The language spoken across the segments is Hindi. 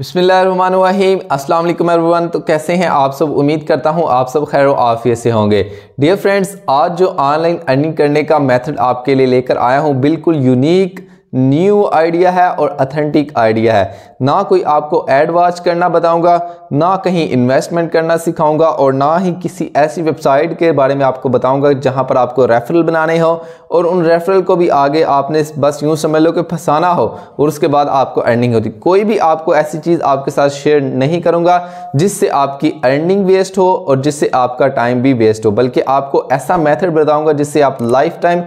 बिसमीम वालेकुम एवरीवन तो कैसे हैं आप सब उम्मीद करता हूं आप सब खैर आफियत से होंगे डियर फ्रेंड्स आज जो ऑनलाइन अर्निंग करने का मेथड आपके लिए लेकर आया हूं बिल्कुल यूनिक न्यू आइडिया है और अथेंटिक आइडिया है ना कोई आपको एड वॉच करना बताऊंगा ना कहीं इन्वेस्टमेंट करना सिखाऊंगा और ना ही किसी ऐसी वेबसाइट के बारे में आपको बताऊंगा जहां पर आपको रेफरल बनाने हो और उन रेफरल को भी आगे आपने बस यूं समझ लो कि फंसाना हो और उसके बाद आपको अर्निंग होती कोई भी आपको ऐसी चीज़ आपके साथ शेयर नहीं करूँगा जिससे आपकी अर्निंग वेस्ट हो और जिससे आपका टाइम भी वेस्ट हो बल्कि आपको ऐसा मैथड बताऊँगा जिससे आप लाइफ टाइम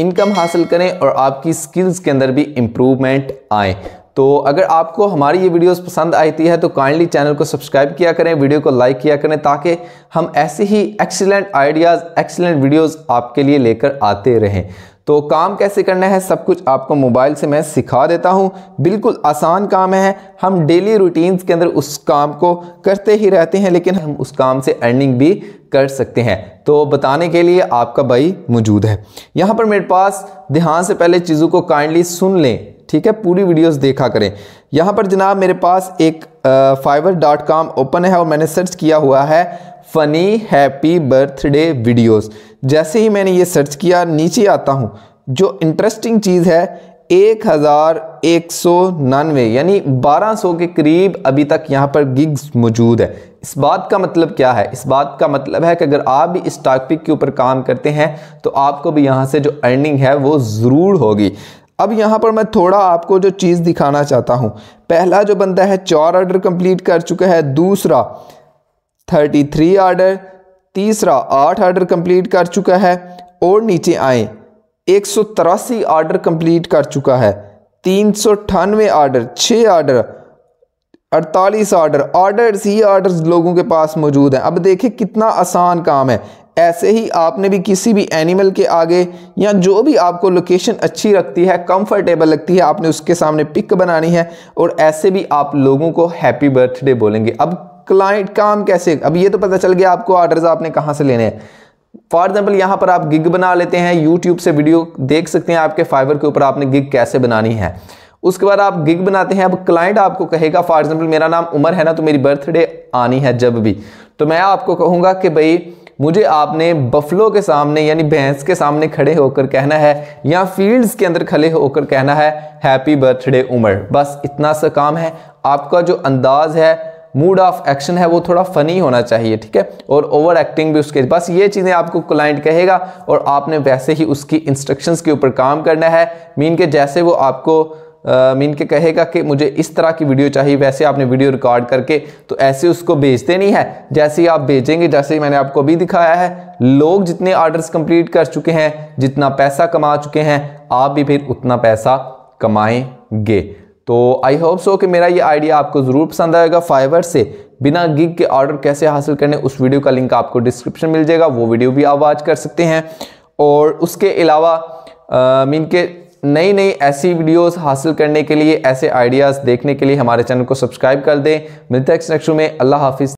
इनकम हासिल करें और आपकी स्किल्स के अंदर भी इम्प्रूवमेंट आए तो अगर आपको हमारी ये वीडियोस पसंद आती है तो काइंडली चैनल को सब्सक्राइब किया करें वीडियो को लाइक किया करें ताकि हम ऐसे ही एक्सीलेंट आइडियाज़ एक्सीलेंट वीडियोस आपके लिए लेकर आते रहें तो काम कैसे करना है सब कुछ आपको मोबाइल से मैं सिखा देता हूँ बिल्कुल आसान काम है हम डेली रूटीन्स के अंदर उस काम को करते ही रहते हैं लेकिन हम उस काम से अर्निंग भी कर सकते हैं तो बताने के लिए आपका भाई मौजूद है यहाँ पर मेरे पास ध्यान से पहले चीज़ों को काइंडली सुन लें ठीक है पूरी वीडियोस देखा करें यहाँ पर जनाब मेरे पास एक फाइवर डॉट कॉम ओपन है और मैंने सर्च किया हुआ है फ़नी हैप्पी बर्थडे वीडियोस जैसे ही मैंने ये सर्च किया नीचे आता हूँ जो इंटरेस्टिंग चीज़ है एक हज़ार एक सौ नानवे यानी बारह सौ के करीब अभी तक यहाँ पर गिग्स मौजूद है इस बात का मतलब क्या है इस बात का मतलब है कि अगर आप भी इस टॉपिक के ऊपर काम करते हैं तो आपको भी यहाँ से जो अर्निंग है वो ज़रूर होगी अब यहाँ पर मैं थोड़ा आपको जो चीज़ दिखाना चाहता हूँ पहला जो बंदा है चार ऑर्डर कंप्लीट कर चुका है दूसरा थर्टी थ्री आर्डर तीसरा आठ ऑर्डर कंप्लीट कर चुका है और नीचे आए एक सौ तिरासी आर्डर कंप्लीट कर चुका है तीन सौ अठानवे आर्डर छः ऑर्डर अड़तालीस ऑर्डर ऑर्डर ही ऑर्डर लोगों के पास मौजूद हैं अब देखिए कितना आसान काम है ऐसे ही आपने भी किसी भी एनिमल के आगे या जो भी आपको लोकेशन अच्छी लगती है कंफर्टेबल लगती है आपने उसके सामने पिक बनानी है और ऐसे भी आप लोगों को हैप्पी बर्थडे बोलेंगे अब क्लाइंट काम कैसे अब ये तो पता चल गया आपको ऑर्डर्स आपने कहाँ से लेने हैं फॉर एग्जाम्पल यहाँ पर आप गिग बना लेते हैं यूट्यूब से वीडियो देख सकते हैं आपके फाइबर के ऊपर आपने गिग कैसे बनानी है उसके बाद आप गिग बनाते हैं अब क्लाइंट आपको कहेगा फॉर एग्जाम्पल मेरा नाम उमर है ना तो मेरी बर्थडे आनी है जब भी तो मैं आपको कहूँगा कि भाई मुझे आपने बफलो के सामने यानी भैंस के सामने खड़े होकर कहना है या फील्ड्स के अंदर खड़े होकर कहना है हैप्पी बर्थडे उमर बस इतना सा काम है आपका जो अंदाज़ है मूड ऑफ एक्शन है वो थोड़ा फनी होना चाहिए ठीक है और ओवर एक्टिंग भी उसके बस ये चीज़ें आपको क्लाइंट कहेगा और आपने वैसे ही उसकी इंस्ट्रक्शंस के ऊपर काम करना है मीन के जैसे वो आपको मीन के कहेगा कि मुझे इस तरह की वीडियो चाहिए वैसे आपने वीडियो रिकॉर्ड करके तो ऐसे उसको भेज देनी है जैसे ही आप भेजेंगे जैसे ही मैंने आपको अभी दिखाया है लोग जितने ऑर्डर्स कंप्लीट कर चुके हैं जितना पैसा कमा चुके हैं आप भी फिर उतना पैसा कमाएंगे तो आई होप सो कि मेरा ये आइडिया आपको ज़रूर पसंद आएगा फाइवर से बिना गिग के ऑर्डर कैसे हासिल करने उस वीडियो का लिंक आपको डिस्क्रिप्शन मिल जाएगा वो वीडियो भी आप वाच कर सकते हैं और उसके अलावा मीन के नई नई ऐसी वीडियोस हासिल करने के लिए ऐसे आइडियाज़ देखने के लिए हमारे चैनल को सब्सक्राइब कर दें मिलते हैं नेक्स्ट में अल्लाह हाफिज़